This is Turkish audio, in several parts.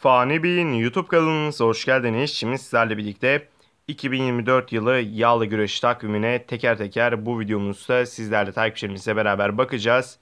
Fani Bey'in YouTube kanalınıza hoş geldiniz. Şimdi sizlerle birlikte 2024 yılı yağlı güreş takvimine teker teker bu videomuzda sizlerle takipçilerimizle beraber bakacağız.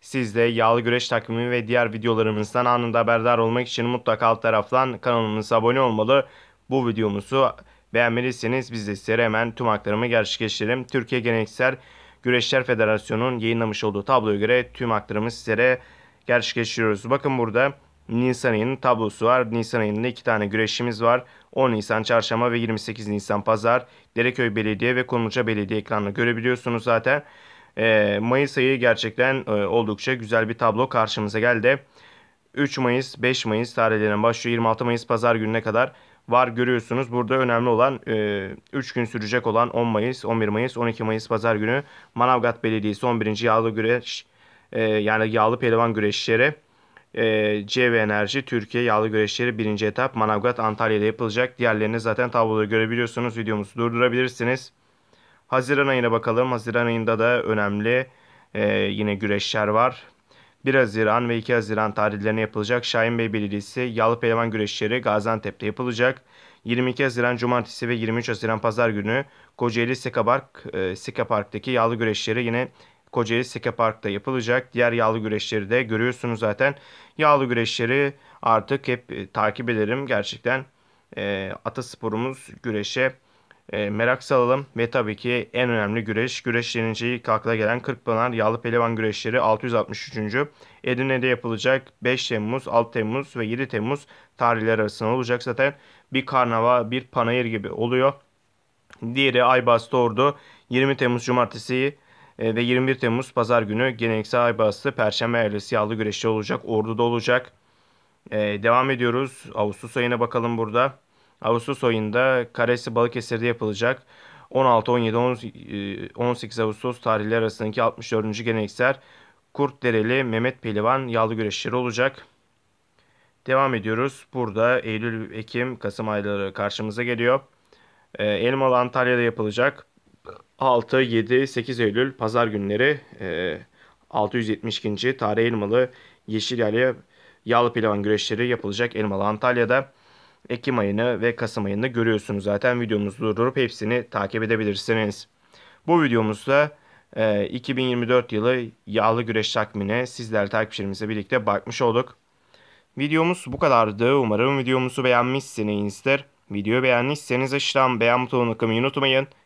Siz de yağlı güreş takvimi ve diğer videolarımızdan anında haberdar olmak için mutlaka alt taraftan kanalımıza abone olmalı. Bu videomuzu beğenmeliyseniz biz de sizlere hemen tüm haklarımı gerçekleştirelim. Türkiye Geleneksel Güreşler Federasyonu'nun yayınlamış olduğu tabloya göre tüm haklarımı sizlere gerçekleştiriyoruz. Bakın burada Nisan ayının tablosu var. Nisan ayında iki tane güreşimiz var. 10 Nisan çarşamba ve 28 Nisan pazar Dereköy Belediye ve Konulca Belediye ekranını görebiliyorsunuz zaten. Ee, Mayıs ayı gerçekten e, oldukça güzel bir tablo karşımıza geldi. 3 Mayıs, 5 Mayıs tarihlerinden başlıyor. 26 Mayıs pazar gününe kadar var görüyorsunuz. Burada önemli olan e, 3 gün sürecek olan 10 Mayıs, 11 Mayıs, 12 Mayıs pazar günü Manavgat Belediyesi 11. Yağlı Güreş e, yani Yağlı Pehlivan Güreşleri e, ee, CV Enerji Türkiye Yağlı Güreşleri 1. etap Manavgat Antalya'da yapılacak. Diğerlerini zaten tabloda görebiliyorsunuz. Videomuzu durdurabilirsiniz. Haziran ayına bakalım. Haziran ayında da önemli e, yine güreşler var. 1 Haziran ve 2 Haziran tarihlerine yapılacak Şahin Bey Belediyesi Yağlı Pehlivan Güreşleri Gaziantep'te yapılacak. 22 Haziran Cumartesi ve 23 Haziran Pazar günü Kocaeli Sekapark, e, Sekapark'taki yağlı güreşleri yine Kocaeli Seke Park'ta yapılacak. Diğer yağlı güreşleri de görüyorsunuz zaten. Yağlı güreşleri artık hep e, takip ederim. Gerçekten e, atasporumuz güreşe e, merak salalım. Ve tabii ki en önemli güreş, güreş yeneceği kalkıla gelen Kırkpınar Yağlı Pelivan Güreşleri 663. Edirne'de yapılacak 5 Temmuz, 6 Temmuz ve 7 Temmuz tarihleri arasında olacak zaten. Bir karnava, bir panayır gibi oluyor. Diğeri Aybars Ordu 20 Temmuz Cumartesi'yi ee, ve 21 Temmuz Pazar günü geleneksel ay Perşembe ayarlı siyahlı güreşçi olacak. Ordu'da olacak. Ee, devam ediyoruz. Ağustos ayına bakalım burada. Ağustos ayında Karesi Balıkesir'de yapılacak. 16, 17, 18 Ağustos tarihleri arasındaki 64. geleneksel Dereli Mehmet Pelivan yağlı güreşçileri olacak. Devam ediyoruz. Burada Eylül, Ekim, Kasım ayları karşımıza geliyor. Ee, Elmalı Antalya'da yapılacak. 6, 7, 8 Eylül pazar günleri e, 672. Tarih Elmalı Yeşilyal'e yağlı pilavan güreşleri yapılacak Elmalı Antalya'da. Ekim ayını ve Kasım ayını görüyorsunuz zaten. Videomuzu durdurup hepsini takip edebilirsiniz. Bu videomuzda e, 2024 yılı yağlı güreş Takmine sizler takipçilerimizle birlikte bakmış olduk. Videomuz bu kadardı. Umarım videomuzu beğenmişsinizdir. Videoyu beğenmişseniz aşağıdan beğen butonuna tıklamayı unutmayın.